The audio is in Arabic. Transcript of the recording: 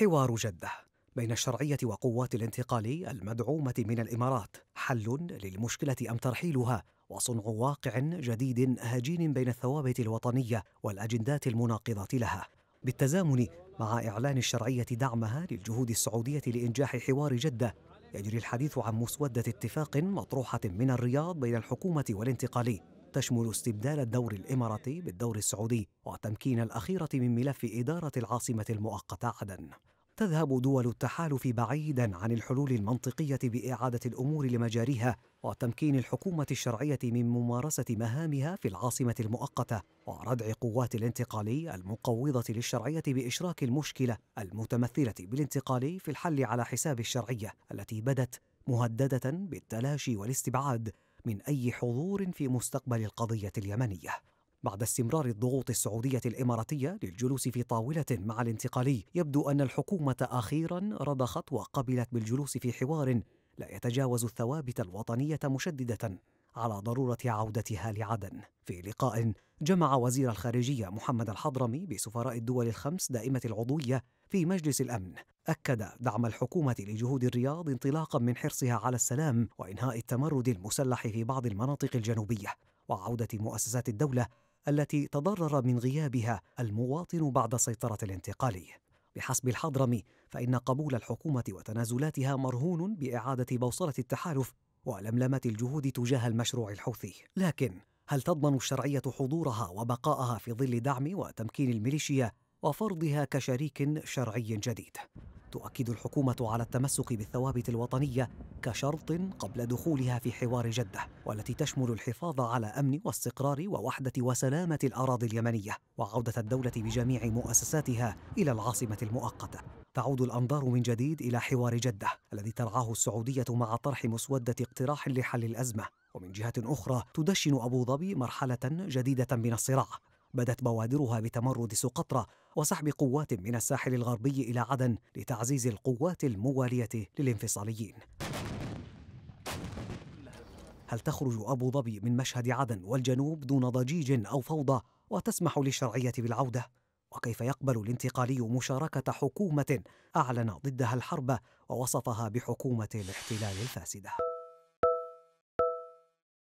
حوار جدة بين الشرعية وقوات الانتقال المدعومة من الإمارات حل للمشكلة أم ترحيلها وصنع واقع جديد هجين بين الثوابت الوطنية والأجندات المناقضة لها بالتزامن مع إعلان الشرعية دعمها للجهود السعودية لإنجاح حوار جدة يجري الحديث عن مسودة اتفاق مطروحة من الرياض بين الحكومة والانتقالي تشمل استبدال الدور الإماراتي بالدور السعودي وتمكين الأخيرة من ملف إدارة العاصمة المؤقتة عدن تذهب دول التحالف بعيدا عن الحلول المنطقيه باعاده الامور لمجاريها وتمكين الحكومه الشرعيه من ممارسه مهامها في العاصمه المؤقته وردع قوات الانتقالي المقوضه للشرعيه باشراك المشكله المتمثله بالانتقالي في الحل على حساب الشرعيه التي بدت مهدده بالتلاشي والاستبعاد من اي حضور في مستقبل القضيه اليمنيه بعد استمرار الضغوط السعودية الإماراتية للجلوس في طاولة مع الانتقالي يبدو أن الحكومة أخيرا رضخت وقبلت بالجلوس في حوار لا يتجاوز الثوابت الوطنية مشددة على ضرورة عودتها لعدن في لقاء جمع وزير الخارجية محمد الحضرمي بسفراء الدول الخمس دائمة العضوية في مجلس الأمن أكد دعم الحكومة لجهود الرياض انطلاقا من حرصها على السلام وإنهاء التمرد المسلح في بعض المناطق الجنوبية وعودة مؤسسات الدولة التي تضرر من غيابها المواطن بعد سيطرة الانتقالي بحسب الحضرمي فإن قبول الحكومة وتنازلاتها مرهون بإعادة بوصلة التحالف ولملمة الجهود تجاه المشروع الحوثي لكن هل تضمن الشرعية حضورها وبقاءها في ظل دعم وتمكين الميليشيا وفرضها كشريك شرعي جديد تؤكد الحكومة على التمسك بالثوابت الوطنية كشرط قبل دخولها في حوار جدة، والتي تشمل الحفاظ على أمن واستقرار ووحدة وسلامة الأراضي اليمنية، وعودة الدولة بجميع مؤسساتها إلى العاصمة المؤقتة. تعود الأنظار من جديد إلى حوار جدة، الذي ترعاه السعودية مع طرح مسودة اقتراح لحل الأزمة. ومن جهة أخرى تدشن أبو ظبي مرحلة جديدة من الصراع بدت بوادرها بتمرد سقطرى وسحب قوات من الساحل الغربي إلى عدن لتعزيز القوات الموالية للانفصاليين هل تخرج أبو ظبي من مشهد عدن والجنوب دون ضجيج أو فوضى وتسمح للشرعية بالعودة؟ وكيف يقبل الانتقالي مشاركة حكومة أعلن ضدها الحرب ووصفها بحكومة الاحتلال الفاسدة